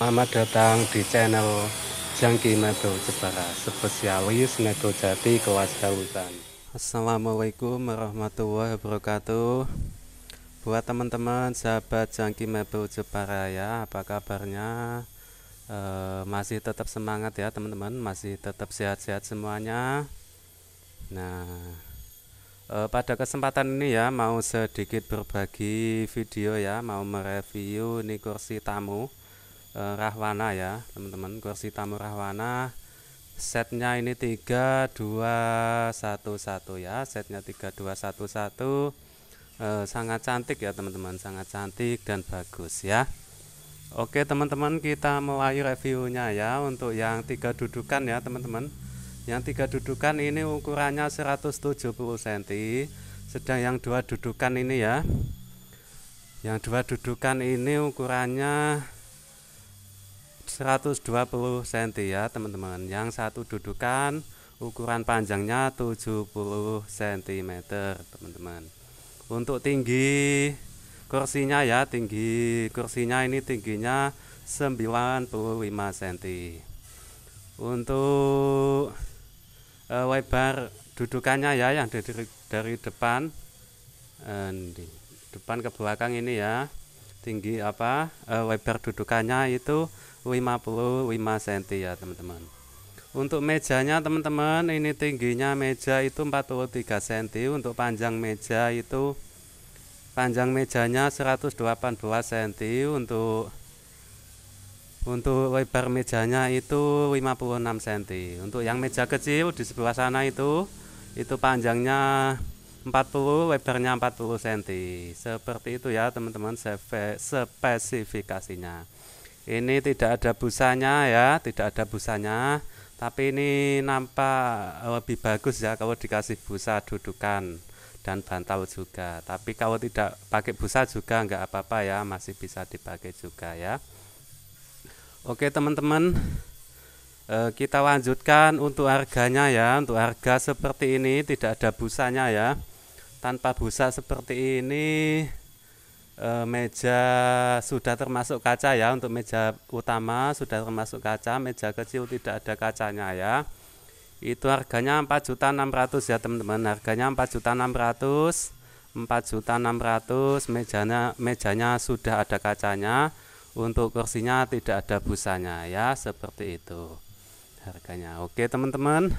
Selamat datang di channel Jangki Medo Jepara, spesialis Medo Jati kelas hutan. Assalamualaikum warahmatullahi wabarakatuh. Buat teman-teman sahabat Jangki Medo Jepara ya, apa kabarnya? E, masih tetap semangat ya teman-teman, masih tetap sehat-sehat semuanya. Nah, e, pada kesempatan ini ya mau sedikit berbagi video ya, mau mereview ini kursi tamu uh, Rahwana ya teman-teman kursi tamu Rahwana setnya ini 3211 ya setnya 3211 uh, eh, sangat cantik ya teman-teman sangat cantik dan bagus ya Oke teman-teman kita mulai reviewnya ya untuk yang tiga dudukan ya teman-teman yang tiga dudukan ini ukurannya 170 cm sedang yang dua dudukan ini ya yang dua dudukan ini ukurannya 120 cm ya teman-teman yang satu dudukan ukuran panjangnya 70 cm teman-teman untuk tinggi kursinya ya tinggi kursinya ini tingginya 95 cm untuk uh, lebar dudukannya ya yang dari, dari depan eh, depan ke belakang ini ya tinggi apa uh, eh, lebar dudukannya itu 55 cm ya teman-teman untuk mejanya teman-teman ini tingginya meja itu 43 cm untuk panjang meja itu panjang mejanya 118 cm untuk untuk lebar mejanya itu 56 cm untuk yang meja kecil di sebelah sana itu itu panjangnya 40 lebarnya 40 cm seperti itu ya teman-teman spesifikasinya ini tidak ada busanya ya tidak ada busanya tapi ini nampak lebih bagus ya kalau dikasih busa dudukan dan bantal juga tapi kalau tidak pakai busa juga nggak apa-apa ya masih bisa dipakai juga ya Oke teman-teman eh, kita lanjutkan untuk harganya ya untuk harga seperti ini tidak ada busanya ya tanpa busa seperti ini e, meja sudah termasuk kaca ya untuk meja utama sudah termasuk kaca meja kecil tidak ada kacanya ya itu harganya juta 4 600 ya teman-teman harganya juta 4 600 juta 600 mejanya mejanya sudah ada kacanya untuk kursinya tidak ada busanya ya seperti itu harganya oke teman-teman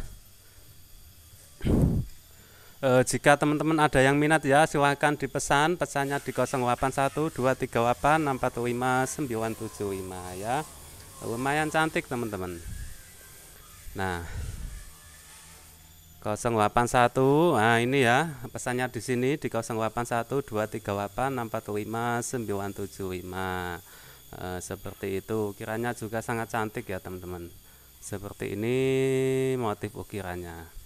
E, jika teman-teman ada yang minat ya silahkan dipesan pesannya di 081238645975 ya lumayan cantik teman-teman nah 081 nah ini ya pesannya di sini di 081238645975 e, eh, seperti itu kiranya juga sangat cantik ya teman-teman seperti ini motif ukirannya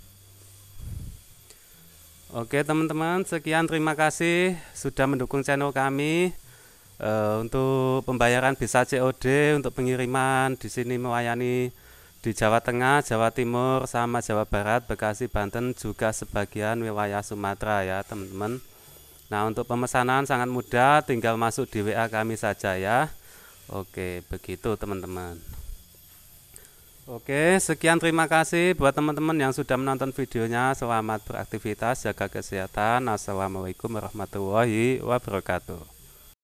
Oke teman-teman, sekian terima kasih sudah mendukung channel kami. E, untuk pembayaran bisa COD, untuk pengiriman di sini melayani di Jawa Tengah, Jawa Timur, sama Jawa Barat, Bekasi, Banten, juga sebagian wilayah Sumatera ya teman-teman. Nah untuk pemesanan sangat mudah, tinggal masuk di WA kami saja ya. Oke, begitu teman-teman. Oke, sekian terima kasih buat teman-teman yang sudah menonton videonya. Selamat beraktivitas, jaga kesehatan. Assalamualaikum warahmatullahi wabarakatuh.